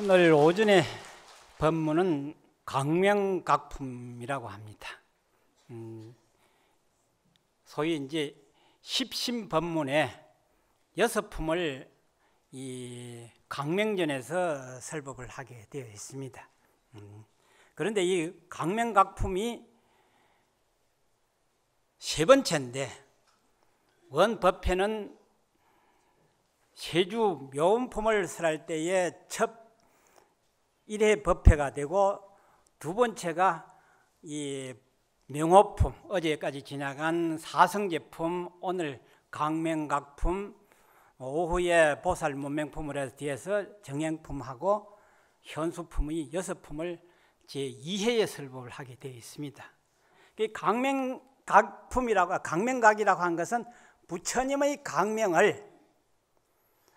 오늘 오전에 법문은 강명각품이라고 합니다. 음, 소위 이제 십심법문의 여섯 품을 이 강명전에서 설법을 하게 되어 있습니다. 음, 그런데 이 강명각품이 세 번째인데 원법회는 세주 묘음품을 설할 때에 첫 일의 법회가 되고 두 번째가 이 명호품 어제까지 지나간 사성제품 오늘 강맹각품 오후에 보살 문맹품을 해서 뒤에서 정행품하고 현수품의 여섯 품을 제2회에 설법을 하게 되어 있습니다. 강맹각품이라고 강맹각이라고 한 것은 부처님의 강명을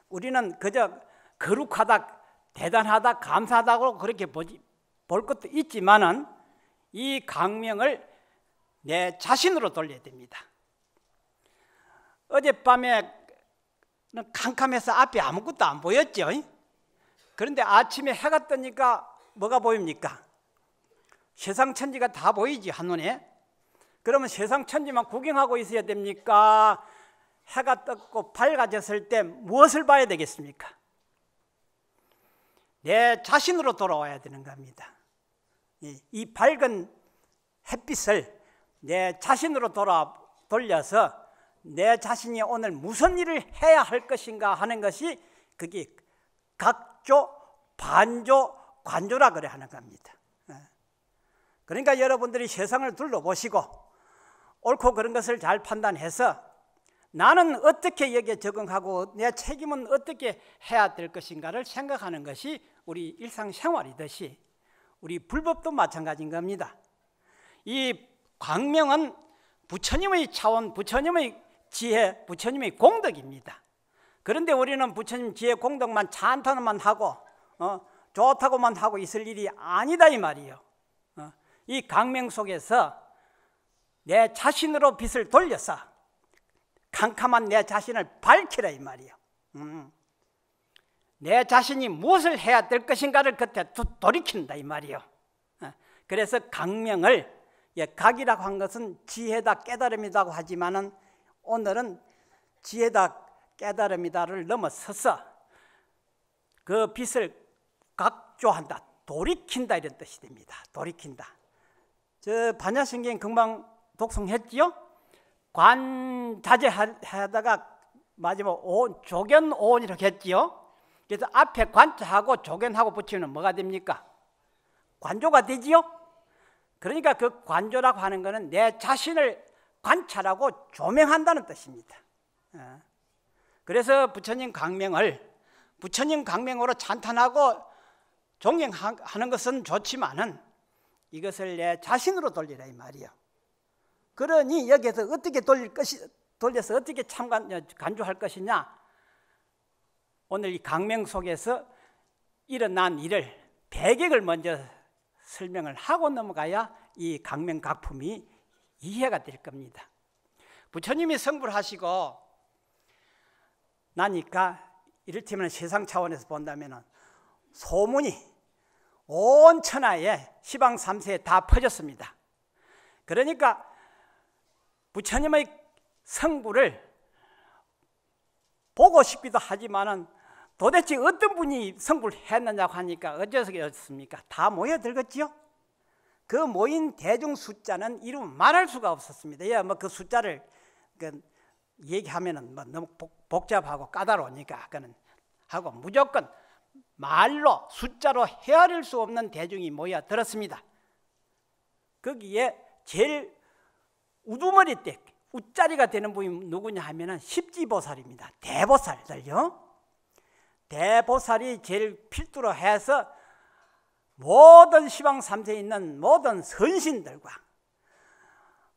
우리는 그저 거룩하다 대단하다, 감사하다고 그렇게 보지, 볼 것도 있지만은 이 강명을 내 자신으로 돌려야 됩니다. 어젯밤에 캄캄해서 앞에 아무것도 안 보였죠. 그런데 아침에 해가 뜨니까 뭐가 보입니까? 세상 천지가 다 보이지 한눈에. 그러면 세상 천지만 구경하고 있어야 됩니까? 해가 떴고 밝아졌을 때 무엇을 봐야 되겠습니까? 내 자신으로 돌아와야 되는 겁니다. 이, 밝은 햇빛을 내 자신으로 돌아 돌려서 내 자신이 오늘 무슨 일을 해야 할 것인가 하는 것이 그게 각조, 반조, 관조라 그래 하는 겁니다. 예. 그러니까 여러분들이 세상을 둘러보시고 옳고 그런 것을 잘 판단해서 나는 어떻게 여기에 적응하고 내 책임은 어떻게 해야 될 것인가를 생각하는 것이 우리 일상생활이듯이 우리 불법도 마찬가지인 겁니다. 이 광명은 부처님의 차원, 부처님의 지혜, 부처님의 공덕입니다. 그런데 우리는 부처님 지혜 공덕만 찬탄만 하고 어, 좋다고만 하고 있을 일이 아니다 이 말이에요. 어, 이 강명 속에서 내 자신으로 빛을 돌려서 캄캄한 내 자신을 밝히라 이 말이에요. 음. 내 자신이 무엇을 해야 될 것인가를 그때 돌이킨다 이 말이요. 어, 그래서 강명을 예, 각이라고 한 것은 지혜다 깨달음이다고 하지만은 오늘은 지혜다 깨달음이다를 넘어서서 그 빛을 각조한다, 돌이킨다 이런 뜻이 됩니다. 돌이킨다. 저 반야신경 금방 독성했지요 관자제하다가 마지막 오, 조견 오온이라고 했지요. 그래서 앞에 관자하고 조견하고 붙이면 뭐가 됩니까? 관조가 되지요? 그러니까 그 관조라고 하는 것은 내 자신을 관찰하고 조명한다는 뜻입니다. 예. 그래서 부처님 강명을 부처님 강명으로 찬탄하고 존경하는 것은 좋지만은 이것을 내 자신으로 돌리라 이 말이요. 그러니 여기에서 어떻게 돌릴 것이 돌려서 어떻게 참관 어, 간주할 것이냐? 오늘 이 강명 속에서 일어난 일을 배경을 먼저 설명을 하고 넘어가야 이 강명각품이 이해가 될 겁니다. 부처님이 성불하시고 나니까 이를테면 세상 차원에서 본다면 소문이 온 천하에 시방 3세에 다 퍼졌습니다. 그러니까 부처님의 성부를 보고 싶기도 하지만은 도대체 어떤 분이 성불 했느냐고 하니까 어쩌겠습니까? 째다 모여들겠지요? 그 모인 대중 숫자는 이루 말할 수가 없었습니다. 예, 뭐 그 숫자를 그 얘기하면은 뭐 너무 복잡하고 까다로우니까 그는 하고 무조건 말로 숫자로 헤아릴 수 없는 대중이 모여들었습니다. 거기에 제일 우두머리 때 웃자리가 되는 분이 누구냐 하면은 십지보살입니다. 대보살들요. 대보살이 제일 필두로 해서 모든 시방 삼세에 있는 모든 선신들과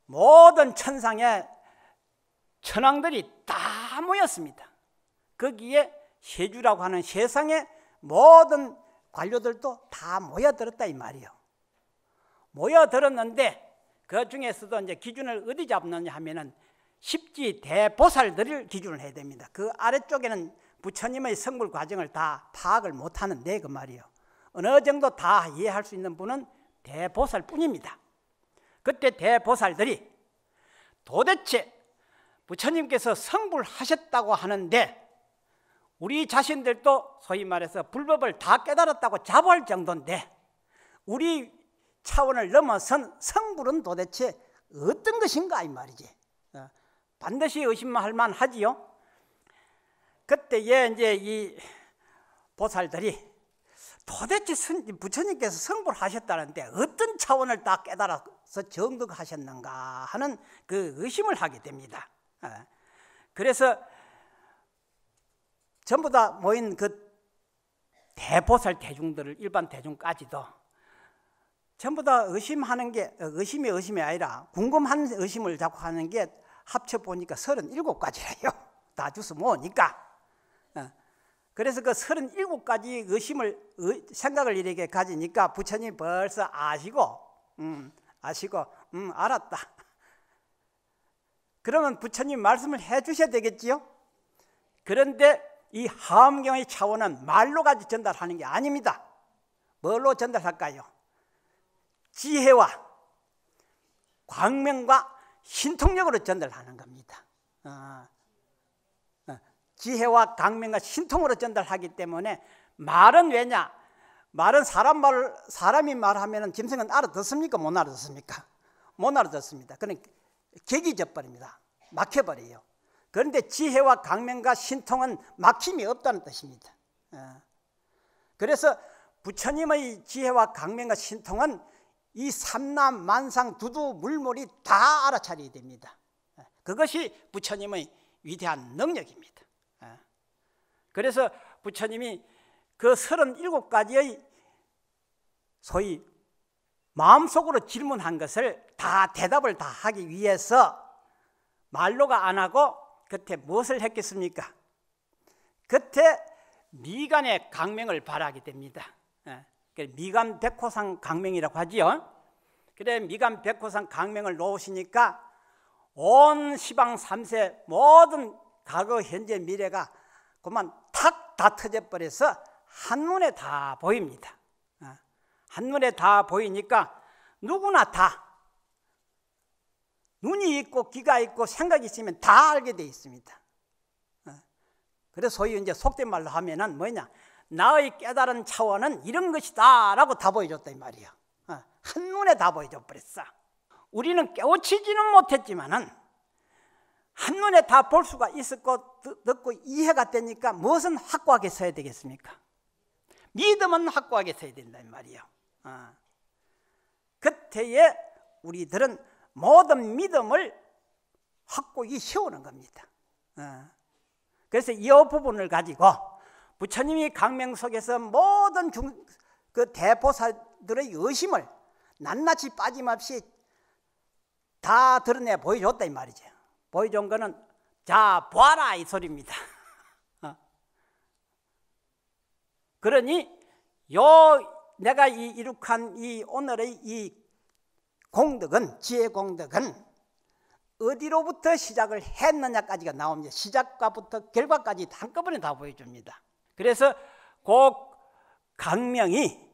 모든 천상의 천왕들이 다 모였습니다. 거기에 세주라고 하는 세상의 모든 관료들도 다 모여들었다 이 말이요. 모여들었는데 그 중에서도 이제 기준을 어디 잡느냐 하면은 십지 대보살들을 기준을 해야 됩니다. 그 아래쪽에는 부처님의 성불 과정을 다 파악을 못하는데 그 말이요. 어느 정도 다 이해할 수 있는 분은 대보살 뿐입니다. 그때 대보살들이 도대체 부처님께서 성불하셨다고 하는데 우리 자신들도 소위 말해서 불법을 다 깨달았다고 자부할 정도인데 우리 차원을 넘어선 성불은 도대체 어떤 것인가 이 말이지. 어, 반드시 의심할 만하지요. 그때에 이제 이 보살들이 도대체 부처님께서 성불 하셨다는데 어떤 차원을 다 깨달아서 정득하셨는가 하는 그 의심을 하게 됩니다. 어. 그래서 전부 다 모인 그 대보살 대중들을 일반 대중까지도 전부 다 의심하는 게 어, 의심이 의심이 아니라 궁금한 의심을 자꾸 하는 게 합쳐 보니까 37가지래요. 다 주스 모으니까. 어. 그래서 그 37가지 의심을 생각을 이렇게 가지니까 부처님 벌써 아시고 음, 아시고 음, 알았다. 그러면 부처님 말씀을 해 주셔야 되겠지요? 그런데 이 하엄경의 차원은 말로까지 전달하는 게 아닙니다. 뭘로 전달할까요? 지혜와 광명과 신통력으로 전달하는 겁니다. 어, 지혜와 강명과 신통으로 전달하기 때문에 말은 왜냐? 말은 사람 말, 사람이 말하면 김성은 알아듣습니까? 못 알아듣습니까? 못 알아듣습니다. 그러니까 객이져버립니다. 막혀버려요. 그런데 지혜와 강명과 신통은 막힘이 없다는 뜻입니다. 어. 그래서 부처님의 지혜와 강명과 신통은 이 삼남 만상 두두 물몰이 다 알아차려야 됩니다. 어. 그것이 부처님의 위대한 능력입니다. 그래서 부처님이 그 37가지의 소위 마음속으로 질문한 것을 다 대답을 다 하기 위해서 말로가 안 하고 그때 무엇을 했겠습니까? 그때 미간의 강명을 바라게 됩니다. 예. 그 미간 백호상 강명이라고 하지요. 그래 미간 백호상 강명을 놓으시니까 온 시방 3세 모든 과거 현재 미래가 그만 탁 다 터져버려서 한눈에 다 보입니다. 어. 한눈에 다 보이니까 누구나 다 눈이 있고 귀가 있고 생각이 있으면 다 알게 돼 있습니다. 어. 그래서 소위 이제 속된 말로 하면은 뭐냐 나의 깨달은 차원은 이런 것이다라고 다 보여줬다 이 말이야. 어. 한눈에 다 보여줘 버렸어. 우리는 깨우치지는 못했지만은 한눈에 다 볼 수가 있었고 듣고 이해가 되니까 무엇은 확고하게 서야 되겠습니까? 믿음은 확고하게 서야 된다 말이에요. 어. 그때에 우리들은 모든 믿음을 확고히 세우는 겁니다. 어. 그래서 이 부분을 가지고 부처님이 강명 속에서 모든 중, 그 대포사들의 의심을 낱낱이 빠짐없이 다 드러내 보여줬다 말이죠. 보여준 거는 자보아라이 소리입니다 어. 그러니 요 내가 이 이룩한 이 오늘의 이 공덕은 지혜 공덕은 어디로부터 시작을 했느냐까지가 나옵니다 시작과부터 결과까지 한꺼번에 다 보여줍니다 그래서 곡 강명이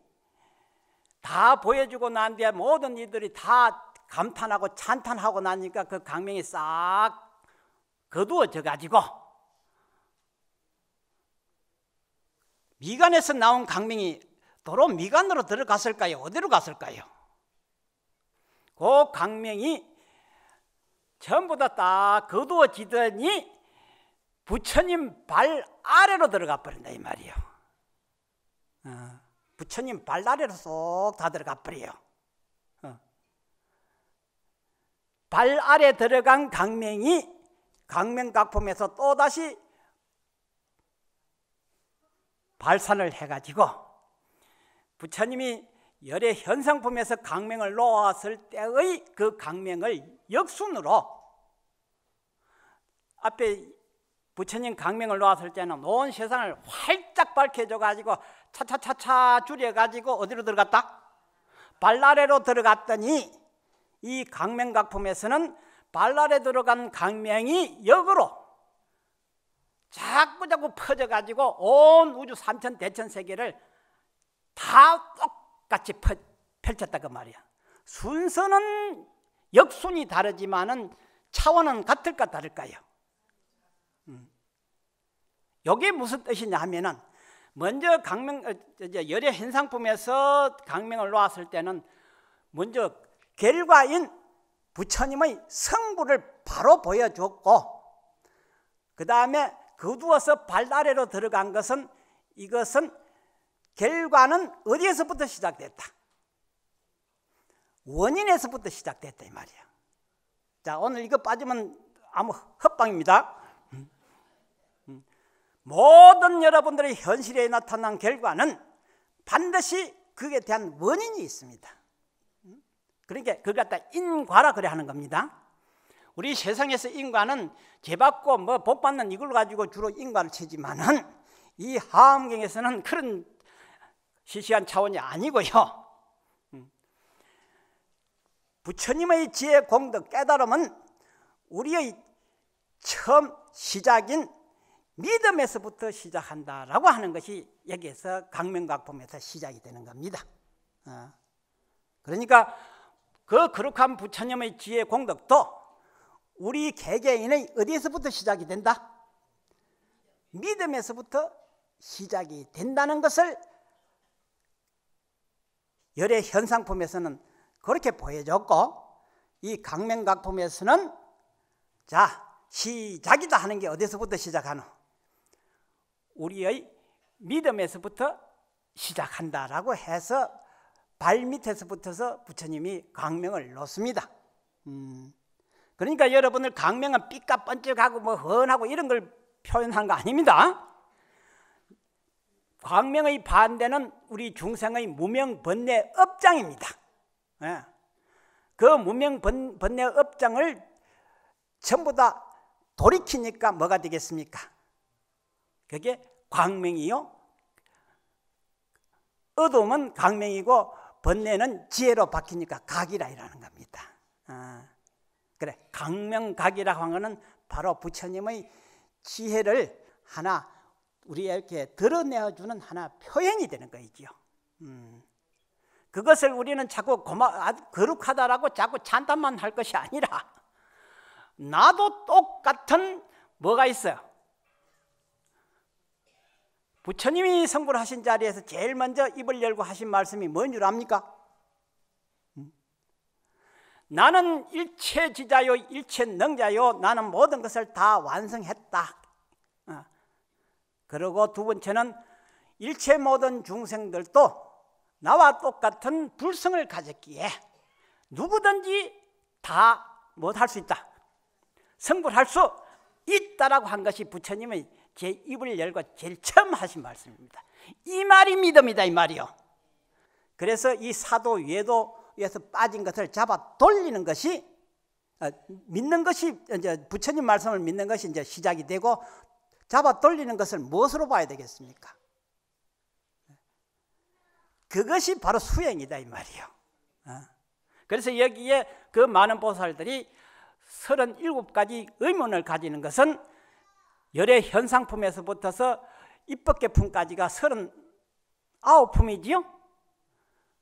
다 보여주고 난 뒤에 모든 이들이 다 감탄하고 찬탄하고 나니까 그 강명이 싹 거두어져 가지고 미간에서 나온 강명이 도로 미간으로 들어갔을까요? 어디로 갔을까요? 그 강명이 전부 다딱 거두어지더니 부처님 발 아래로 들어가 버린다 이 말이에요. 어, 부처님 발 아래로 쏙 다 들어가 버려요. 발 아래 들어간 강맹이강맹각품에서 또다시 발산을 해가지고 부처님이 열의 현상품에서 강맹을 놓았을 때의 그강맹을 역순으로 앞에 부처님 강맹을 놓았을 때는 온 세상을 활짝 밝혀줘가지고 차차차차 줄여가지고 어디로 들어갔다? 발 아래로 들어갔더니 이 강맹각품에서는 발랄에 들어간 강맹이 역으로 자꾸 자꾸 퍼져가지고 온 우주 삼천 대천 세계를 다 똑같이 펼쳤다 그 말이야. 순서는 역순이 다르지만은 차원은 같을까 다를까요? 음. 이게 무슨 뜻이냐 하면은 먼저 강명 어, 열의 현상품에서 강명을 놓았을 때는 먼저 결과인 부처님의 성부를 바로 보여주었고 그 다음에 거두어서 발 아래로 들어간 것은 이것은 결과는 어디에서부터 시작됐다? 원인에서부터 시작됐다 이 말이야 자 오늘 이거 빠지면 아무 헛방입니다 음. 음. 모든 여러분들의 현실에 나타난 결과는 반드시 그에 대한 원인이 있습니다 그러니까 그걸 갖다 인과라 그래 하는 겁니다. 우리 세상에서 인과는 재받고 뭐 복받는 이걸 가지고 주로 인과를 치지만은 이 하암경에서는 그런 시시한 차원이 아니고요. 음. 부처님의 지혜 공덕 깨달음은 우리의 처음 시작인 믿음에서부터 시작한다라고 하는 것이 여기에서 강명각품에서 시작이 되는 겁니다. 어. 그러니까 그 거룩한 부처님의 지혜 공덕도 우리 개개인의 어디에서부터 시작이 된다? 믿음에서부터 시작이 된다는 것을 열의 현상품에서는 그렇게 보여줬고 이 강명각품에서는 자 시작이다 하는 게 어디서부터 시작하노? 우리의 믿음에서부터 시작한다라고 해서 발밑에서붙어서 부처님이 광명을 놓습니다. 음. 그러니까 여러분을 강명은 삐까뻔쩍하고 뭐 헌하고 이런 걸 표현한 거 아닙니다. 광명의 반대는 우리 중생의 무명 번뇌 업장입니다. 예. 그 무명 번, 번뇌 업장을 전부 다 돌이키니까 뭐가 되겠습니까? 그게 광명이요. 어둠은 광명이고 번뇌는 지혜로 바뀌니까 각이라 이라는 겁니다. 아, 그래 강명각이라고 한 것은 바로 부처님의 지혜를 하나 우리에게 드러내어주는 하나 표현이 되는 거이지요. 음. 그것을 우리는 자꾸 고마, 아, 거룩하다라고 자꾸 찬단만 할 것이 아니라 나도 똑같은 뭐가 있어요? 부처님이 성불 하신 자리에서 제일 먼저 입을 열고 하신 말씀이 뭔 줄 압니까? 음? 나는 일체지자요 일체능자요 나는 모든 것을 다 완성했다 어. 그리고 두 번째는 일체 모든 중생들도 나와 똑같은 불성을 가졌기에 누구든지 다 못할 수 있다 성불할 수 있다라고 한 것이 부처님의 제 입을 열고 제일 처음 하신 말씀입니다. 이 말이 믿음이다 이 말이요. 그래서 이 사도 외도에서 빠진 것을 잡아 돌리는 것이 어, 믿는 것이 이제 부처님 말씀을 믿는 것이 이제 시작이 되고 잡아 돌리는 것을 무엇으로 봐야 되겠습니까? 그것이 바로 수행이다 이 말이요. 어. 그래서 여기에 그 많은 보살들이 37가지 의문을 가지는 것은 열의 현상품에서부터서 입법계품까지가 39품이지요.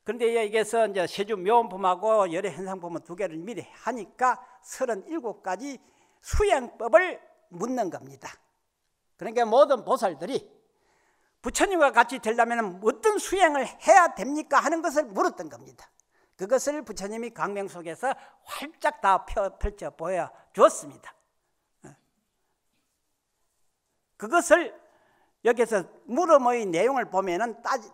그런데 여기서 이제 세주 묘원품하고 열의 현상품은 두 개를 미리 하니까 37가지 수행법을 묻는 겁니다. 그러니까 모든 보살들이 부처님과 같이 되려면 어떤 수행을 해야 됩니까 하는 것을 물었던 겁니다. 그것을 부처님이 강명 속에서 활짝 다 펼쳐 보여 주었습니다. 그것을 여기서 물음의 내용을 보면은 따지,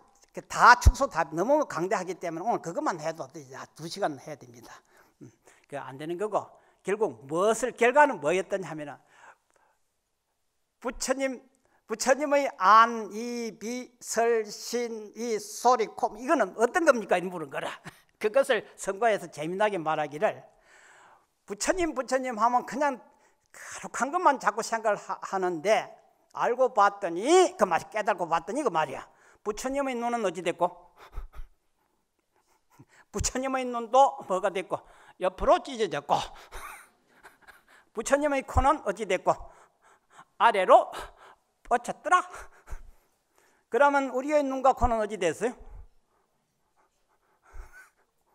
다 축소 다 너무 강대하기 때문에 오늘 그것만 해도 두 시간 해야 됩니다. 음, 그 안 되는 거고 결국 무엇을 결과는 뭐였더냐 하면은 부처님 부처님의 안, 이, 비, 설, 신, 이, 소리, 콤 이거는 어떤 겁니까? 이 물은 거라 그것을 선거에서 재미나게 말하기를 부처님 부처님 하면 그냥 가룩한 것만 자꾸 생각을 하, 하는데 알고 봤더니 그 말이 깨달고 봤더니 그 말이야. 부처님의 눈은 어찌 됐고 부처님의 눈도 뭐가 됐고 옆으로 찢어졌고 부처님의 코는 어찌 됐고 아래로 뻗쳤더라. 그러면 우리의 눈과 코는 어찌 됐어요?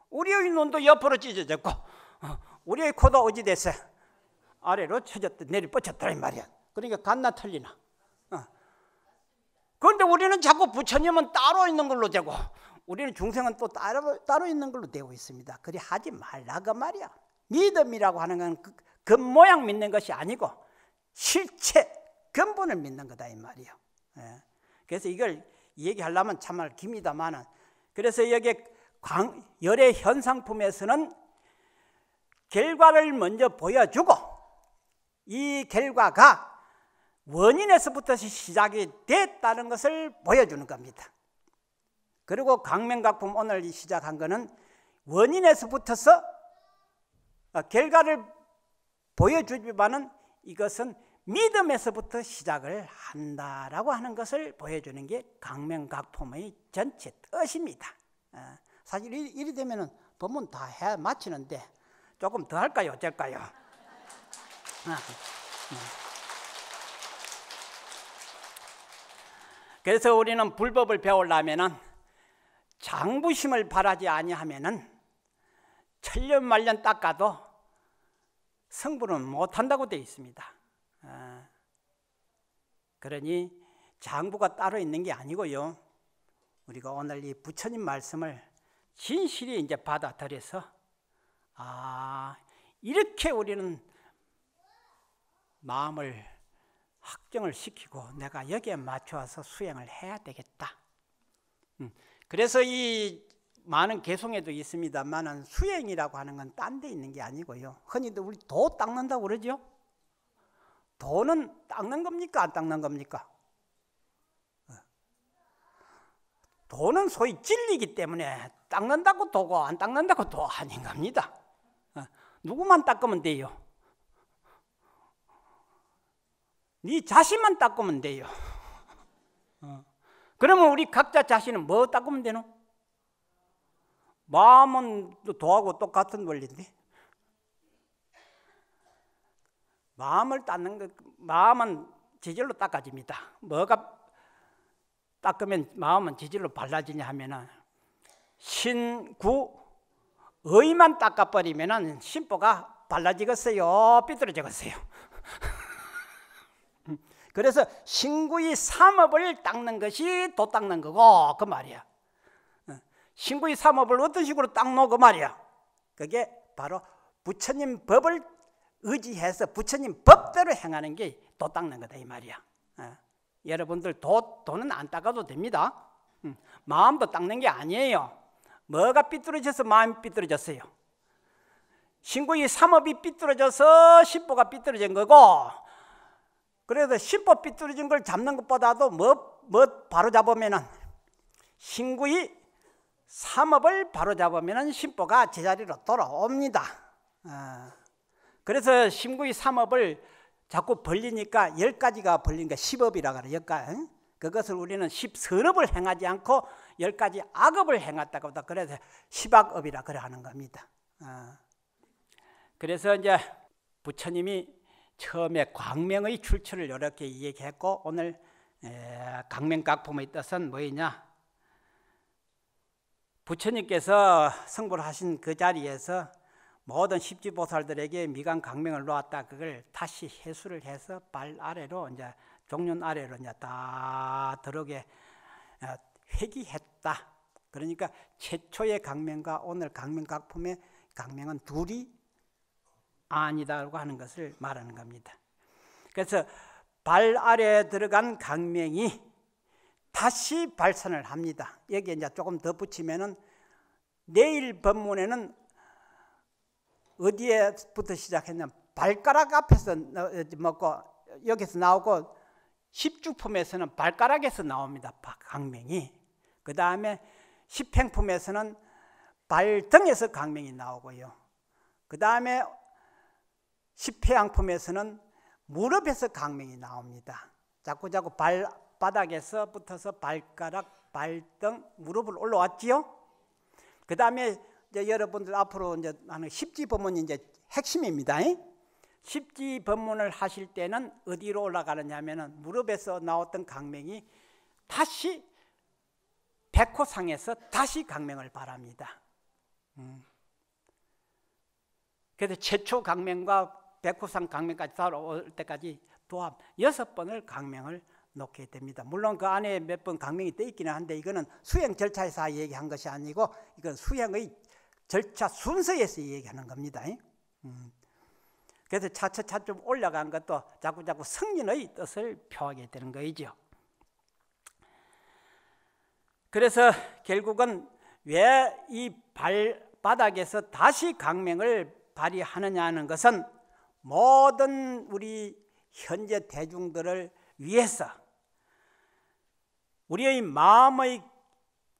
우리의 눈도 옆으로 찢어졌고 우리의 코도 어찌 됐어요? 아래로 쳐졌다 내리 뻗쳤더라 이 말이야. 그러니까 간나 틀리나. 그런데 우리는 자꾸 부처님은 따로 있는 걸로 되고 우리는 중생은 또 따로, 따로 있는 걸로 되고 있습니다. 그리 하지 말라고 말이야. 믿음이라고 하는 건 그, 그 모양 믿는 것이 아니고 실체 근본을 믿는 거다 이말이에 예. 그래서 이걸 얘기하려면 참말 깁니다만은 그래서 여기 광, 열의 현상품에서는 결과를 먼저 보여주고 이 결과가 원인에서부터 시작이 됐다는 것을 보여주는 겁니다. 그리고 강명각품 오늘 시작한 것은 원인에서부터서 어, 결과를 보여주지만은 이것은 믿음에서부터 시작을 한다라고 하는 것을 보여주는 게 강명각품의 전체 뜻입니다. 어, 사실 이리 되면은 법문 다해 마치는데 조금 더 할까요, 어쩔까요? 아, 네. 그래서 우리는 불법을 배우려면은 장부심을 바라지 아니하면은 천년 말년 닦아도 성부는 못한다고 되어 있습니다. 아. 그러니 장부가 따로 있는 게 아니고요. 우리가 오늘 이 부처님 말씀을 진실이 이제 받아들여서 아 이렇게 우리는 마음을 확정을 시키고 내가 여기에 맞춰서 수행을 해야 되겠다. 음, 그래서 이 많은 개성에도 있습니다만 수행이라고 하는 건 딴 데 있는 게 아니고요. 흔히들 우리 도 닦는다고 그러죠. 도는 닦는 겁니까 안 닦는 겁니까? 어. 도는 소위 찔리기 때문에 닦는다고 도고 안 닦는다고 도 아닌 겁니다. 어, 누구만 닦으면 돼요. 네 자신만 닦으면 돼요. 어. 그러면 우리 각자 자신은 뭐 닦으면 되노? 마음은 도하고 똑같은 원리인데 마음을 닦는 것, 마음은 지질로 닦아집니다. 뭐가 닦으면 마음은 지질로 발라지냐 하면은 신구 의만 닦아버리면은 신보가 발라지겠어요, 삐뚤어지겠어요. 그래서 신구의 삼업을 닦는 것이 도 닦는 거고 그 말이야. 신구의 삼업을 어떤 식으로 닦노 그 말이야. 그게 바로 부처님 법을 의지해서 부처님 법대로 행하는 게도 닦는 거다 이 말이야. 여러분들 도, 도는 안 닦아도 됩니다. 마음도 닦는 게 아니에요. 뭐가 삐뚤어져서 마음이 삐뚤어졌어요. 신구의 삼업이 삐뚤어져서 십보가 삐뚤어진 거고 그래서 신법 삐뚤어진 걸 잡는 것보다도 뭐, 뭐 바로 잡으면은 신구의 삼업을 바로 잡으면은 신보가 제자리로 돌아옵니다. 어. 그래서 신구의 삼업을 자꾸 벌리니까 열 가지가 벌리니 십업이라 그래. 열가 응? 그것을 우리는 십선업을 행하지 않고 열 가지 악업을 행했다고 다 그래서 십악업이라 그래 하는 겁니다. 어. 그래서 이제 부처님이 처음에 광명의 출처를 이렇게 얘기했고 오늘 광명각품의 뜻은 뭐이냐? 부처님께서 성불 하신 그 자리에서 모든 십지보살들에게 미간 강명을 놓았다. 그걸 다시 해수를 해서 발 아래로 이제 종륜 아래로 이제 다 들어게 어, 회귀했다. 그러니까 최초의 강명과 오늘 강명각품의 강명은 둘이 아니다라고 하는 것을 말하는 겁니다. 그래서 발 아래에 들어간 강맹이 다시 발산을 합니다. 여기에 이제 조금 더 붙이면은 내일 법문에는 어디에부터 시작했냐 발가락 앞에서 어, 먹고 여기서 나오고 십주품에서는 발가락에서 나옵니다. 강맹이그 다음에 십행품에서는 발등에서 강맹이 나오고요. 그 다음에 십해양품에서는 무릎에서 강맹이 나옵니다. 자꾸자꾸 발바닥에서 붙어서 발가락, 발등, 무릎을 올라왔지요? 그 다음에 이제 여러분들 앞으로 이제 하는 십지 법문이 이제 핵심입니다. 십지 법문을 하실 때는 어디로 올라가느냐 하면은 무릎에서 나왔던 강맹이 다시 백호상에서 다시 강맹을 바랍니다. 음. 그래서 최초 강맹과 백호산 강명까지 따라올 때까지 도합 여섯 번을 강명을 놓게 됩니다. 물론 그 안에 몇 번 강명이 되어 있기는 한데 이거는 수행 절차에서 얘기한 것이 아니고 이건 수행의 절차 순서에서 얘기하는 겁니다. 음. 그래서 차차차 좀 올라간 것도 자꾸자꾸 성인의 뜻을 표하게 되는 거이죠. 그래서 결국은 왜 이 발 바닥에서 다시 강명을 발휘하느냐 하는 것은 모든 우리 현재 대중들을 위해서 우리의 마음의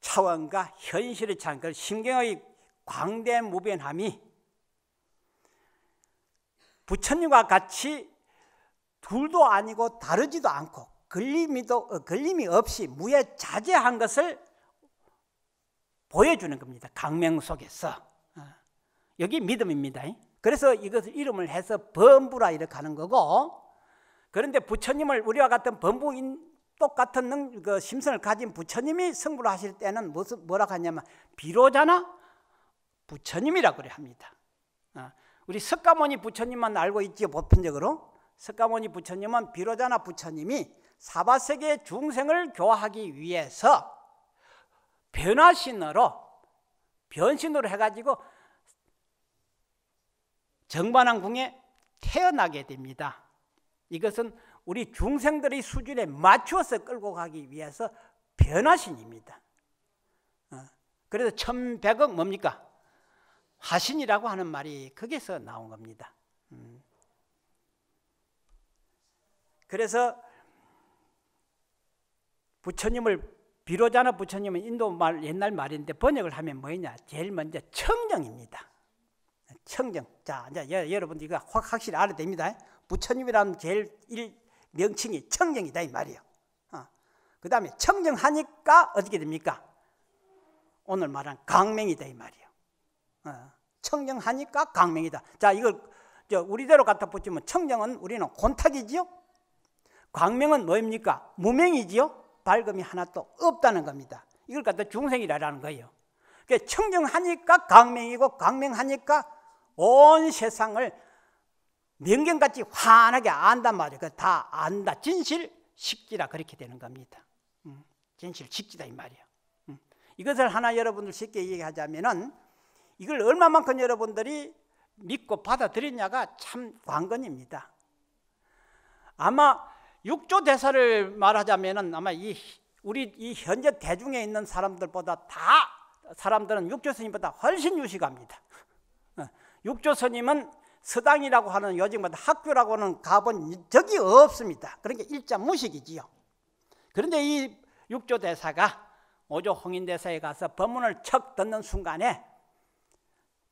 차원과 현실의 차원, 그 심경의 광대무변함이 부처님과 같이 둘도 아니고 다르지도 않고 걸림이도, 어, 걸림이 없이 무에 자제한 것을 보여주는 겁니다. 강명 속에서. 어, 여기 믿음입니다. 그래서 이것을 이름을 해서 범부라 이렇게 하는 거고 그런데 부처님을 우리와 같은 범부인 똑같은 능, 그 심성을 가진 부처님이 성부를 하실 때는 무슨 뭐라고 하냐면 비로자나 부처님이라고 그래 합니다. 어. 우리 석가모니 부처님만 알고 있지요 보편적으로 석가모니 부처님은 비로자나 부처님이 사바세계 중생을 교화하기 위해서 변화신으로 변신으로 해가지고 정반항궁에 태어나게 됩니다. 이것은 우리 중생들의 수준에 맞추어서 끌고 가기 위해서 변화신입니다. 어, 그래서 1 1억 뭡니까? 하신이라고 하는 말이 거기서 나온 겁니다. 음. 그래서 부처님을 비로자나 부처님은 인도 말 옛날 말인데 번역을 하면 뭐냐? 제일 먼저 청정입니다. 성경. 자, 이제 여러분들 이거 확 확실히 알아야 됩니다. 부처님이라는 제일 일 명칭이 청정이다 이 말이에요. 어. 그다음에 청정하니까 어떻게 됩니까? 오늘 말한 강맹이다 이 말이에요. 어. 청정하니까 강맹이다. 자, 이걸 저 우리대로 갖다 붙이면 청정은 우리는 곤탁이지요. 광명은 뭐입니까? 무명이지요. 밝음이 하나도 없다는 겁니다. 이걸 갖다 중생이라는 라 거예요. 그러니까 청정하니까 강명이고 강명하니까 온 세상을 명경같이 환하게 안단 말이에요. 다 안다. 진실 식지라 그렇게 되는 겁니다. 음, 진실 식지다 이 말이에요. 음, 이것을 하나 여러분들 쉽게 얘기하자면은 이걸 얼마만큼 여러분들이 믿고 받아들이냐가 참 관건입니다. 아마 6조 대사를 말하자면은 아마 이 우리 이 현재 대중에 있는 사람들보다 다 사람들은 6조 스님보다 훨씬 유식합니다. 육조선임은 서당이라고 하는 요즘은 학교라고는 가본 적이 없습니다. 그러니까 일자 무식이지요. 그런데 이 육조 대사가 오조 홍인 대사에 가서 법문을 척 듣는 순간에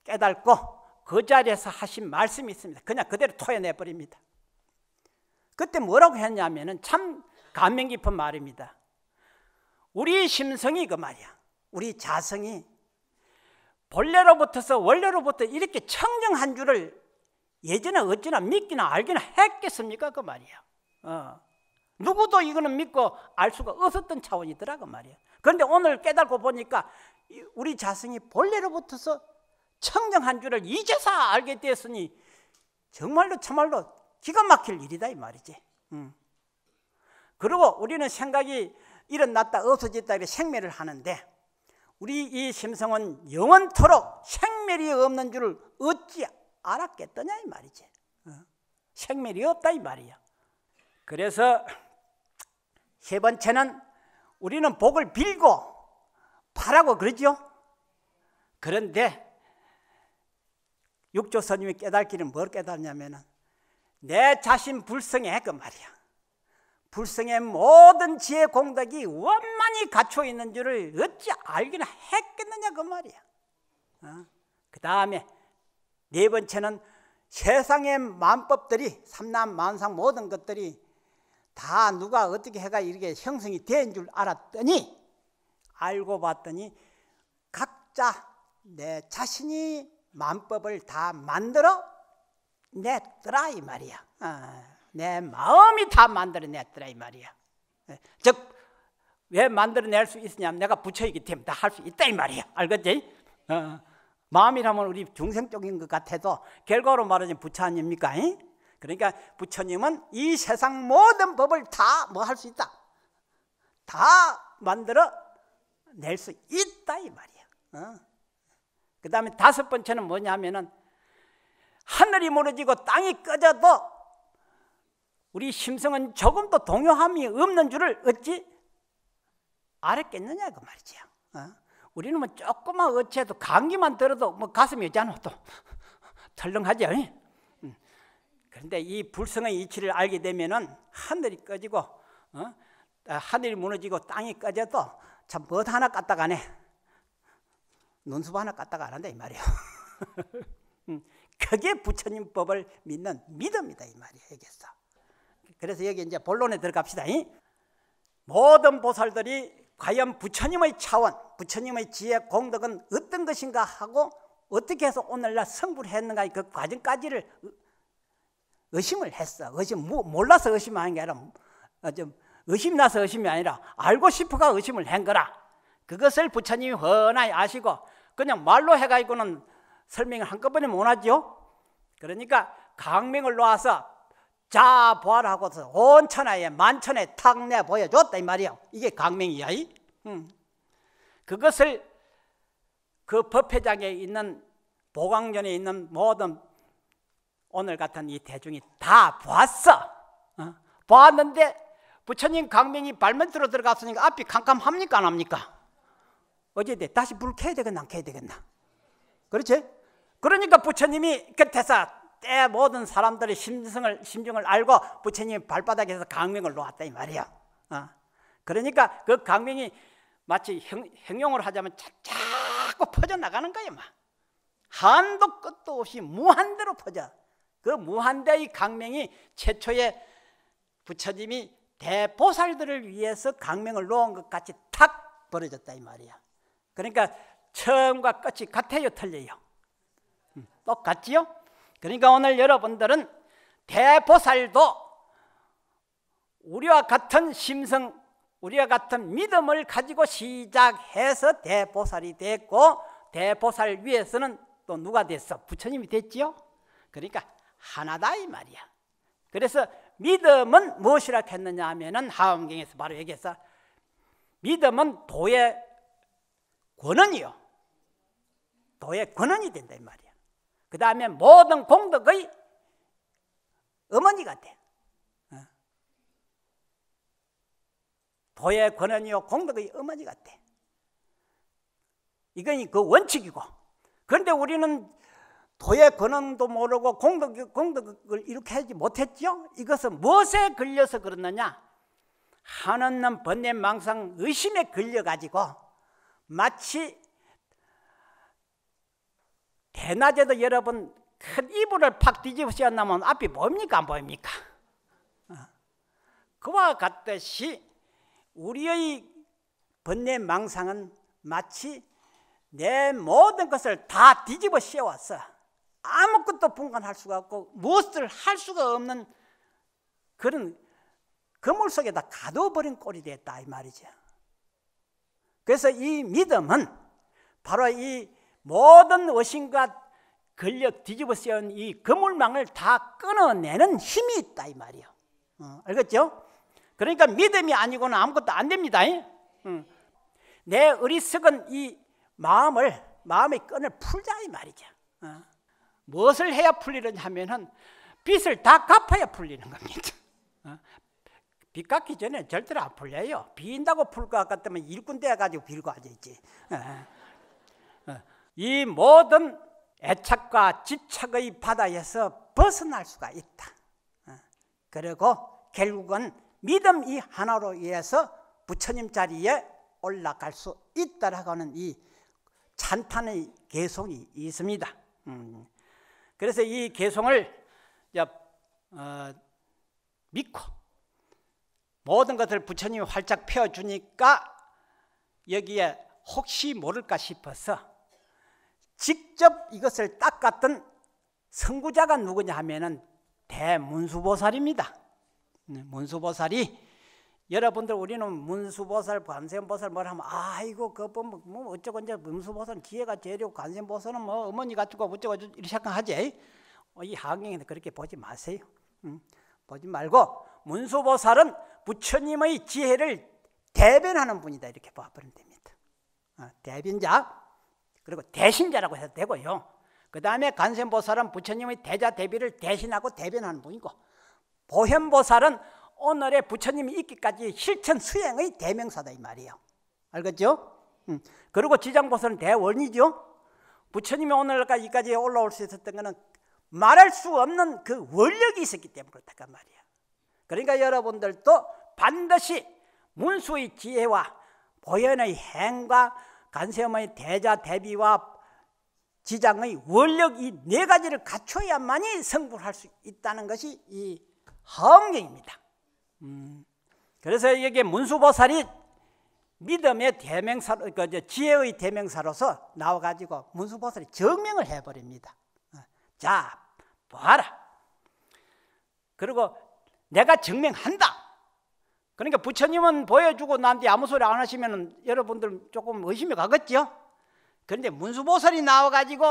깨닫고 그 자리에서 하신 말씀이 있습니다. 그냥 그대로 토해내 버립니다. 그때 뭐라고 했냐면참 감명 깊은 말입니다. 우리 심성이 그 말이야. 우리 자성이 본래로부터서 원래로부터 이렇게 청정한 줄을 예전에 어찌나 믿기나 알기나 했겠습니까? 그 말이야. 어. 누구도 이거는 믿고 알 수가 없었던 차원이더라. 그 말이야. 그런데 오늘 깨닫고 보니까 우리 자성이 본래로부터서 청정한 줄을 이제사 알게 되었으니 정말로 참말로 기가 막힐 일이다. 이 말이지. 음. 그리고 우리는 생각이 일어났다 없어졌다 이렇게 생매를 하는데 우리 이 심성은 영원토록 생멸이 없는 줄을 어찌 알았겠더냐 이 말이지 어? 생멸이 없다 이 말이야 그래서 세 번째는 우리는 복을 빌고 바라고 그러죠 그런데 육조선님이 깨달기는 뭘 깨달냐면 내 자신 불성해 그 말이야 불성의 모든 지혜 공덕이 원만히 갖춰 있는 줄을 어찌 알긴 했겠느냐 그 말이야 어? 그 다음에 네 번째는 세상의 만법들이 삼남 만상 모든 것들이 다 누가 어떻게 해가 이렇게 형성이 된 줄 알았더니 알고 봤더니 각자 내 자신이 만법을 다 만들어 냈더라 이 말이야 어. 내 마음이 다 만들어냈더라 이 말이야. 예. 즉왜 만들어낼 수 있으냐면 내가 부처이기 때문에 다 할 수 있다 이 말이야. 알겠지? 어. 마음이라면 우리 중생적인 것 같아도 결과로 말하자면 부처 아닙니까? 그러니까 부처님은 이 세상 모든 법을 다 뭐 할 수 있다. 다 만들어 낼수 있다 이 말이야. 어? 그 다음에 다섯 번째는 뭐냐면은 하늘이 무너지고 땅이 꺼져도 우리 심성은 조금도 동요함이 없는 줄을 어찌 알았겠느냐 그 말이지요. 어? 우리는 뭐 조그만 어체도 감기만 들어도 뭐 가슴이 있잖아 또 털렁하죠. 그런데 이 불성의 이치를 알게 되면은 하늘이 꺼지고 어? 아, 하늘이 무너지고 땅이 꺼져도 참뭣 뭐 하나 까딱 안 해. 눈썹 하나 까딱 안 한다 이말이요 음. 그게 부처님 법을 믿는 믿음이다 이 말이에요. 알겠어. 그래서 여기 이제 본론에 들어갑시다. 모든 보살들이 과연 부처님의 차원, 부처님의 지혜, 공덕은 어떤 것인가 하고 어떻게 해서 오늘날 성불를 했는가 그 과정까지를 의심을 했어. 의심 뭐, 몰라서 의심하는 게 아니라 어, 좀 의심 나서 의심이 아니라 알고 싶어가 의심을 한 거라. 그것을 부처님이 훤하게 아시고 그냥 말로 해가지고는 설명을 한꺼번에 못하죠. 그러니까 강명을 놓아서 자 보아라 하고서 온 천하에 만천에 탁 내 보여줬다 이말이요 이게 강명이야 이? 응. 음. 그것을 그 법회장에 있는 보광전에 있는 모든 오늘 같은 이 대중이 다 보았어 어? 보았는데 부처님 강명이 발면으로 들어갔으니까 앞이 캄캄합니까 안 합니까? 어제 돼 다시 불 켜야 되겠나 안 켜야 되겠나 그렇지? 그러니까 부처님이 그 대사 때 모든 사람들의 심성을, 심정을 알고 부처님이 발바닥에서 강명을 놓았다 이 말이야 어. 그러니까 그 강명이 마치 형, 형용을 하자면 자, 자꾸 퍼져나가는 거야 막. 한도 끝도 없이 무한대로 퍼져 그 무한대의 강명이 최초의 부처님이 대보살들을 위해서 강명을 놓은 것 같이 탁 벌어졌다 이 말이야 그러니까 처음과 끝이 같아요 틀려요 음, 똑같지요? 그러니까 오늘 여러분들은 대보살도 우리와 같은 심성, 우리와 같은 믿음을 가지고 시작해서 대보살이 됐고 대보살 위에서는 또 누가 됐어? 부처님이 됐지요? 그러니까 하나다 이 말이야. 그래서 믿음은 무엇이라 했느냐 하면은 하엄경에서 바로 얘기했어. 믿음은 도의 권원이요. 도의 권원이 된다 이 말이야. 그 다음에 모든 공덕의 어머니가 돼. 어. 도의 권한이요 공덕의 어머니가 돼. 이건 그 원칙이고. 그런데 우리는 도의 권한도 모르고 공덕, 공덕을 이렇게 하지 못했죠? 이것은 무엇에 걸려서 그러느냐? 한없는 번뇌 망상 의심에 걸려가지고 마치 대낮에도 여러분 큰 이불을 팍뒤집어씌웠 나면 앞이 보입니까 안 보입니까? 어. 그와 같듯이 우리의 번뇌 망상은 마치 내 모든 것을 다 뒤집어 씌워왔 아무것도 분간할 수가 없고 무엇을 할 수가 없는 그런 그물 속에다 가둬버린 꼴이 됐다 이 말이죠. 그래서 이 믿음은 바로 이 모든 의심과 권력 뒤집어 세운 이 거물망을 다 끊어내는 힘이 있다 이 말이에요 어, 알겠죠? 그러니까 믿음이 아니고는 아무것도 안 됩니다 응. 음. 내 어리석은 이 마음을 마음의 끈을 풀자 이 말이죠 어. 무엇을 해야 풀리느냐 하면은 빚을 다 갚아야 풀리는 겁니다 어. 빚 갚기 전에 절대로 안 풀려요 빚인다고 풀 것 같으면 일꾼 돼가지고 빌고 앉아있지 어. 이 모든 애착과 집착의 바다에서 벗어날 수가 있다. 어. 그리고 결국은 믿음 이 하나로 인해서 부처님 자리에 올라갈 수 있다라고 하는 이 찬탄의 개송이 있습니다. 음. 그래서 이 개송을 어, 믿고 모든 것을 부처님이 활짝 펴주니까 여기에 혹시 모를까 싶어서 직접 이것을 닦았던 선구자가 누구냐 하면은 대문수보살입니다. 네, 문수보살이 여러분들 우리는 문수보살, 관세음보살 뭘 하면 아이고 그뭐 뭐, 뭐 어쩌고 이제 문수보살은 기회가 제일이고 관세음보살은 뭐 어머니 같고 어쩌고 이렇게 생각하지. 어, 이 학경에는 그렇게 보지 마세요. 음, 보지 말고 문수보살은 부처님의 지혜를 대변하는 분이다 이렇게 봐버리면 됩니다. 아, 대변자. 그리고 대신자라고 해도 되고요. 그 다음에 간센보살은 부처님의 대자 대비를 대신하고 대변하는 분이고 보현보살은 오늘의 부처님이 있기까지 실천 수행의 대명사다 이 말이에요. 알겠죠? 음. 그리고 지장보살은 대원이죠. 부처님이 오늘까지 올라올 수 있었던 것은 말할 수 없는 그 원력이 있었기 때문에 그렇단 말이야. 그러니까 여러분들도 반드시 문수의 지혜와 보현의 행과 간세어머니 대자 대비와 지장의 원력 이 네 가지를 갖춰야만이 성불할 수 있다는 것이 이 하엄경입니다. 음. 그래서 이게 문수보살이 믿음의 대명사, 그 그러니까 이제 지혜의 대명사로서 나와가지고 문수보살이 증명을 해버립니다. 어, 자, 봐라. 그리고 내가 증명한다. 그러니까 부처님은 보여주고 나한테 아무 소리 안 하시면 여러분들 조금 의심이 가겠죠? 그런데 문수보살이 나와가지고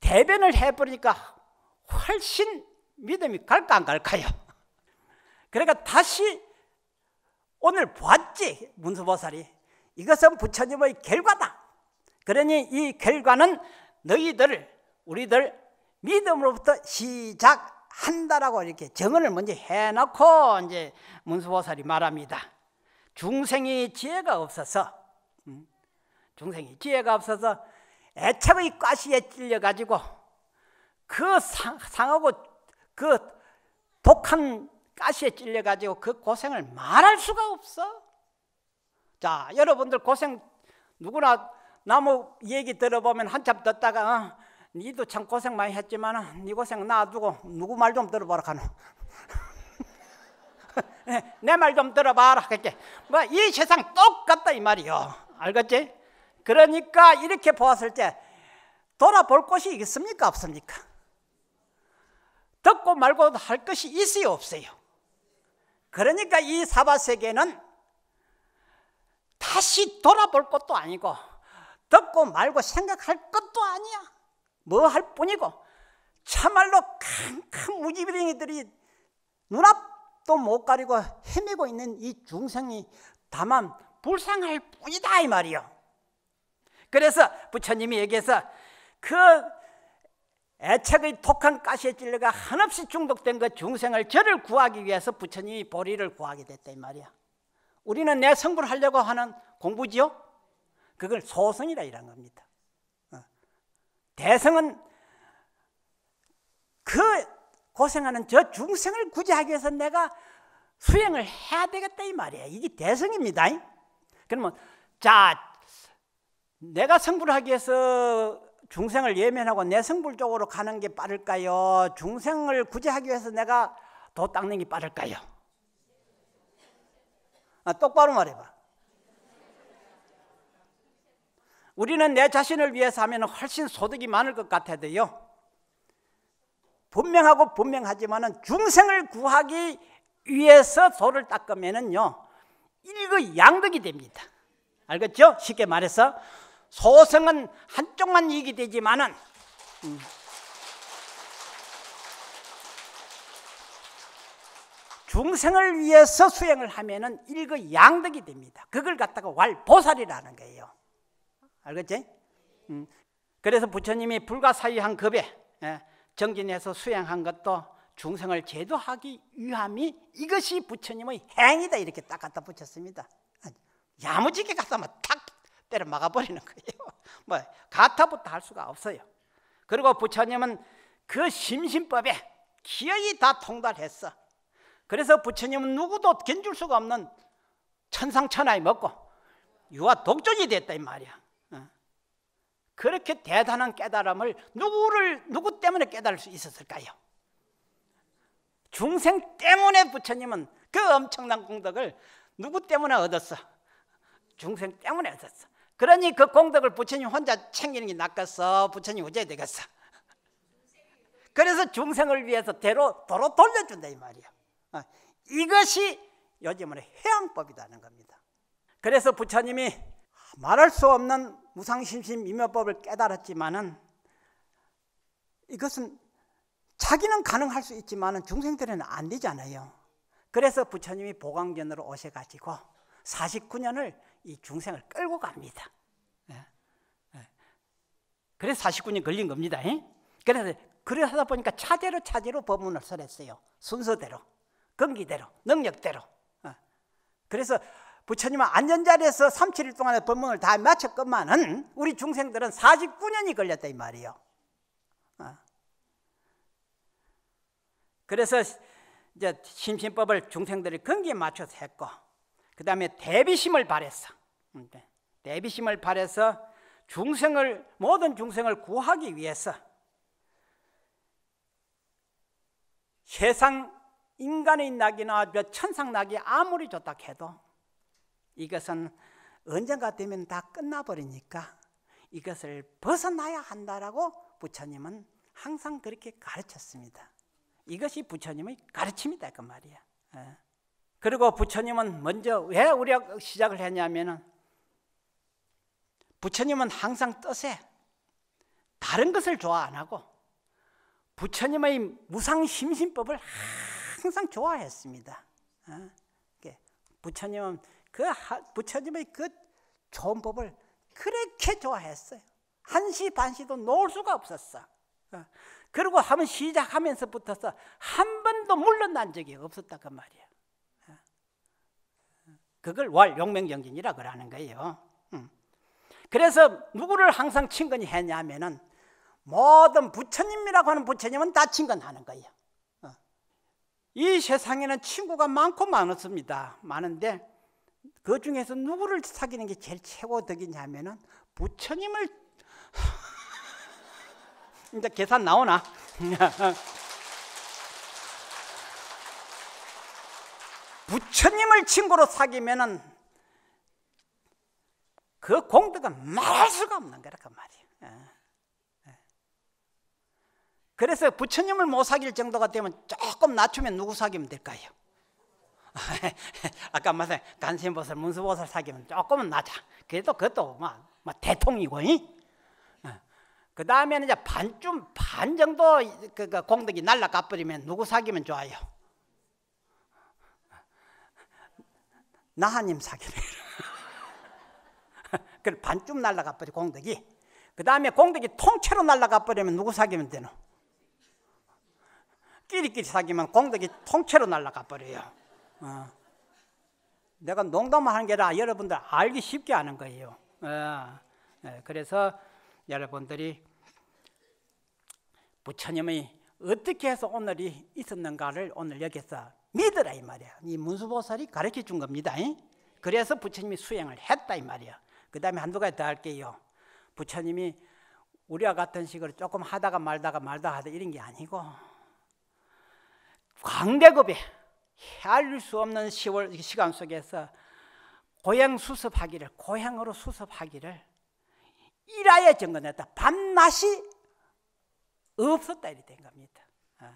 대변을 해버리니까 훨씬 믿음이 갈까 안 갈까요? 그러니까 다시 오늘 봤지 문수보살이 이것은 부처님의 결과다 그러니 이 결과는 너희들 우리들 믿음으로부터 시작 한다라고 이렇게 정언을 먼저 해놓고 이제 문수보살이 말합니다. 중생이 지혜가 없어서 음, 중생이 지혜가 없어서 애착의 가시에 찔려 가지고 그 상하고 그 독한 가시에 찔려 가지고 그 고생을 말할 수가 없어. 자, 여러분들 고생 누구나 나무 얘기 들어보면 한참 듣다가 어, 니도 참 고생 많이 했지만 네 고생 놔두고 누구 말 좀 들어봐라 가노 네, 내말 좀 들어봐라 그게 뭐 이 세상 똑같다 이 말이요 알겠지? 그러니까 이렇게 보았을 때 돌아볼 것이 있습니까 없습니까? 듣고 말고 도할 것이 있어요 없어요? 그러니까 이 사바세계는 다시 돌아볼 것도 아니고 듣고 말고 생각할 것도 아니야 뭐할 뿐이고 참말로 캄캄 무지비행이들이 눈앞도 못 가리고 헤매고 있는 이 중생이 다만 불쌍할 뿐이다 이 말이요 그래서 부처님이 얘기해서 그 애착의 독한 가시에 찔려가 한없이 중독된 그 중생을 저를 구하기 위해서 부처님이 보리를 구하게 됐다 이 말이야 우리는 내 성불하려고 하는 공부지요 그걸 소승이라 이란 겁니다 대성은 그 고생하는 저 중생을 구제하기 위해서 내가 수행을 해야 되겠다 이 말이에요. 이게 대성입니다. 그러면 자 내가 성불 하기 위해서 중생을 예면하고 내 성불 쪽으로 가는 게 빠를까요? 중생을 구제하기 위해서 내가 도 닦는 게 빠를까요? 아, 똑바로 말해봐. 우리는 내 자신을 위해서 하면 훨씬 소득이 많을 것 같아도요. 분명하고 분명하지만 중생을 구하기 위해서 소를 닦으면요 일거양득이 됩니다. 알겠죠? 쉽게 말해서 소성은 한쪽만 이익이 되지만은 음. 중생을 위해서 수행을 하면은 일거양득이 됩니다. 그걸 갖다가 왈보살이라는 거예요. 알겠지? 음. 그래서 부처님이 불가사의한 급에 예, 정진해서 수행한 것도 중생을 제도하기 위함이 이것이 부처님의 행이다 이렇게 딱 갖다 붙였습니다. 야무지게 갖다 막탁 때려 막아버리는 거예요. 뭐 가타부터 할 수가 없어요. 그리고 부처님은 그 심신법에 기어이 다 통달했어. 그래서 부처님은 누구도 견줄 수가 없는 천상천하에 먹고 유아 독존이 됐다 이 말이야. 그렇게 대단한 깨달음을 누구를 누구 때문에 깨달을 수 있었을까요? 중생 때문에 부처님은 그 엄청난 공덕을 누구 때문에 얻었어? 중생 때문에 얻었어. 그러니 그 공덕을 부처님 혼자 챙기는 게 낫겠어? 부처님 후제 되겠어? 그래서 중생을 위해서 대로 도로 돌려준다 이 말이야. 어, 이것이 요즘은 해양법이라는 겁니다. 그래서 부처님이 말할 수 없는 무상심심 임묘법을 깨달았지만은 이것은 자기는 가능할 수있지만중생들은안 되잖아요. 그래서 부처님이 보광전으로 오셔가지고 49년을 이 중생을 끌고 갑니다. 예, 예. 그래서 49년 걸린 겁니다. 예? 그래서 그러다 보니까 차제로 차제로 법문을 설했어요. 순서대로, 건기대로, 능력대로. 그래서 부처님은 안전자리에서 37일 동안의 법문을 다 마쳤건만은 우리 중생들은 49년이 걸렸다 이 말이에요 어. 그래서 이제 심신법을 중생들이 근기에 맞춰서 했고 그 다음에 대비심을 발했어 대비심을 발해서 중생을 모든 중생을 구하기 위해서 세상 인간의 낙이나 천상 낙이 아무리 좋다 해도 이것은 언젠가 되면 다 끝나버리니까 이것을 벗어나야 한다라고 부처님은 항상 그렇게 가르쳤습니다. 이것이 부처님의 가르침이다 그 말이야. 예. 그리고 부처님은 먼저 왜 우리가 시작을 했냐면 부처님은 항상 뜻에 다른 것을 좋아 안 하고 부처님의 무상심신법을 항상 좋아했습니다. 예. 부처님은 그 부처님의 그 좋은 법을 그렇게 좋아했어요. 한시 반시도 놓을 수가 없었어. 어. 그리고 한번 시작하면서부터서 한 번도 물러난 적이 없었다 그 말이야. 어. 그걸 월 용맹정진이라 그러는 거예요. 음. 그래서 누구를 항상 친근히 했냐면은 모든 부처님이라고 하는 부처님은 다 친근하는 거예요. 어. 이 세상에는 친구가 많고 많았습니다. 많은데 그 중에서 누구를 사귀는 게 제일 최고 덕이냐면은 부처님을 이제 계산 나오나? 부처님을 친구로 사귀면은 그 공덕은 말할 수가 없는 거란 그 말이에요. 예, 예. 그래서 부처님을 못 사귈 정도가 되면 조금 낮추면 누구 사귀면 될까요? 아까 말씀 간신보살, 문수보살 사귀면 조금은 낮아. 그래도 그것도 막, 뭐, 막 뭐 대통이고. 어. 그 다음에는 이제 반쯤 반 정도 그, 그 공덕이 날라가 버리면 누구 사귀면 좋아요? 나하님 사귀면그 반쯤 날라가 버리 공덕이. 그 다음에 공덕이 통째로 날라가 버리면 누구 사귀면 되노? 끼리끼리 사귀면 공덕이 통째로 날라가 버려요. 어. 내가 농담을 하는 게 아니라 여러분들 알기 쉽게 하는 거예요. 어. 예, 그래서 여러분들이 부처님이 어떻게 해서 오늘이 있었는가를 오늘 여기서 믿으라 이 말이야. 이 문수보살이 가르쳐 준 겁니다. 그래서 부처님이 수행을 했다 이 말이야. 그 다음에 한두 가지 더 할게요. 부처님이 우리와 같은 식으로 조금 하다가 말다가 말다 하다 이런 게 아니고 광대급에 헤아릴 수 없는 시월 시간 속에서 고향 수습하기를 고향으로 수습하기를 일하여 증건했다 밤낮이 없었다 이렇게 된 겁니다. 어.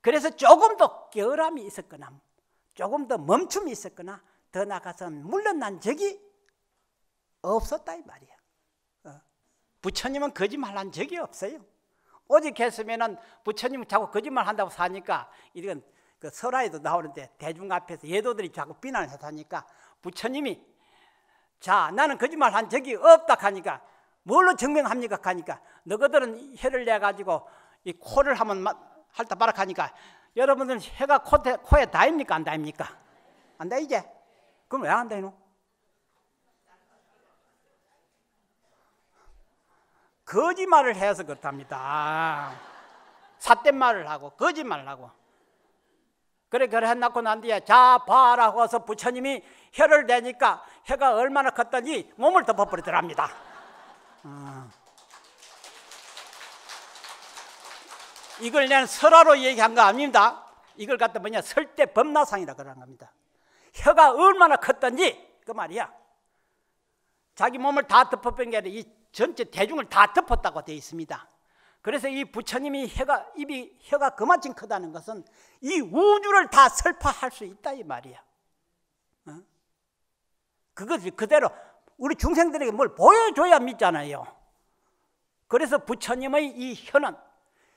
그래서 조금 더 게으름이 있었거나 조금 더 멈춤이 있었거나 더나가서 물러난 적이 없었다 이 말이야. 어. 부처님은 거짓말한 적이 없어요. 오직 했으면은 부처님 자꾸 거짓말 한다고 사니까 이건 그 설화에도 나오는데 대중 앞에서 예도들이 자꾸 비난을 해서 하니까 부처님이 자 나는 거짓말 한 적이 없다 하니까 뭘로 증명합니까 하니까 너희들은 혀를 내 가지고 이 코를 하면 할다바락 하니까 여러분들은 혀가 코에, 코에 닿입니까 안 닿입니까 안 닿이제 그럼 왜안 닿이노 거짓말을 해서 그렇답니다 삿된 말을 하고 거짓말을 하고 그래 그래 해 낳고 난 뒤에 자 봐라고 해서 부처님이 혀를 내니까 혀가 얼마나 컸던지 몸을 덮어버리더랍니다 어. 이걸 내는 설화로 얘기한 거 아닙니다 이걸 갖다 뭐냐 설대 범나상이라 그러는 겁니다 혀가 얼마나 컸던지 그 말이야 자기 몸을 다 덮어뺀 게 아니라 이 전체 대중을 다 덮었다고 되어 있습니다 그래서 이 부처님이 혀가 입이 혀가 그만큼 크다는 것은 이 우주를 다 설파할 수 있다 이 말이야. 어? 그것이 그대로 우리 중생들에게 뭘 보여줘야 믿잖아요. 그래서 부처님의 이 혀는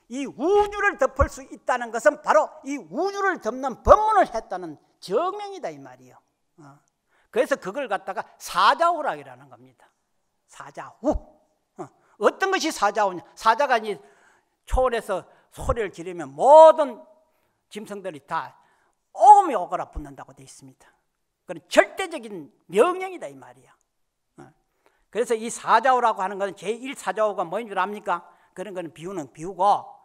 이 우주를 덮을 수 있다는 것은 바로 이 우주를 덮는 법문을 했다는 증명이다 이 말이요. 어? 그래서 그걸 갖다가 사자후락이라는 겁니다. 사자후. 어떤 것이 사자오냐? 사자가 이 초원에서 소리를 지르면 모든 짐승들이 다 오금이 오거라 붙는다고 되어 있습니다. 그건 절대적인 명령이다 이 말이야. 어. 그래서 이 사자오라고 하는 것은 제1사자오가 뭔줄 압니까? 그런 거는 비유는 비유고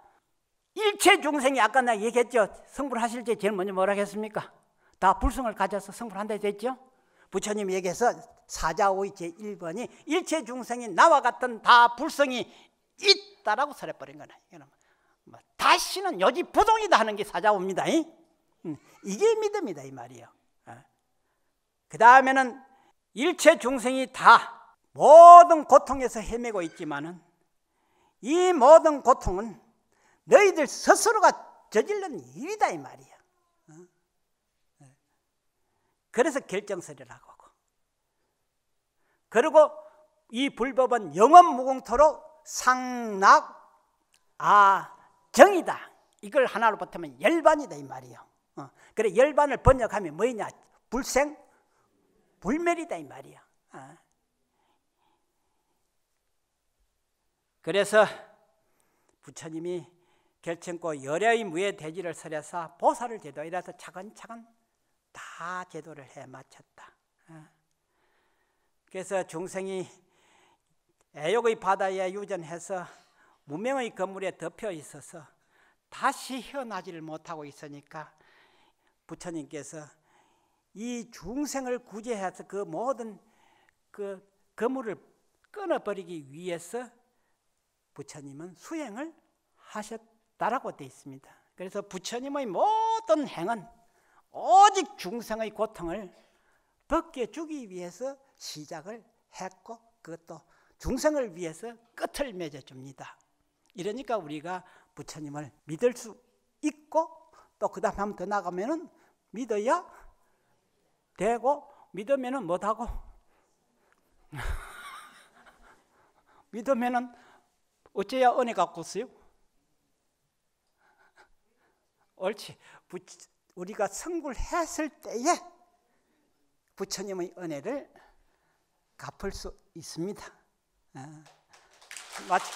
일체 중생이 아까 내가 얘기했죠. 성불하실 때 제일 먼저 뭐라 했습니까? 다 불성을 가져서 성불한다 했죠. 부처님 얘기해서 사자오의 제1번이 일체 중생이 나와 같은 다 불성이 있다라고 설해버린 거네. 뭐 다시는 여지 부동이다 하는 게 사자오입니다. 음, 이게 믿음이다 이 말이에요. 어. 그 다음에는 일체 중생이 다 모든 고통에서 헤매고 있지만은 이 모든 고통은 너희들 스스로가 저질른 일이다 이 말이야. 어? 어. 그래서 결정서리라고. 그리고 이 불법은 영원 무공토로 상락 아정이다. 이걸 하나로 붙으면 열반이다 이 말이요. 어. 그래 열반을 번역하면 뭐냐? 불생 불멸이다 이 말이야. 어. 그래서 부처님이 결정코 열애의 무예 대지를 설해서 보살을 제도이서 차근차근 다 제도를 해 마쳤다. 어. 그래서 중생이 애욕의 바다에 유전해서 무명의 건물에 덮여 있어서 다시 헤어나지를 못하고 있으니까 부처님께서 이 중생을 구제해서 그 모든 그건물을 끊어버리기 위해서 부처님은 수행을 하셨다라고 되어 있습니다. 그래서 부처님의 모든 행은 오직 중생의 고통을 벗겨주기 위해서 시작을 했고 그것도 중생을 위해서 끝을 맺어줍니다. 이러니까 우리가 부처님을 믿을 수 있고 또 그 다음 한 번 더 나가면은 믿어야 되고 믿으면은 못하고 믿으면은 어째야 은혜 갖고 있어요? 옳지. 부처, 우리가 성불했을 때에 부처님의 은혜를 갚을 수 있습니다. 예. 마치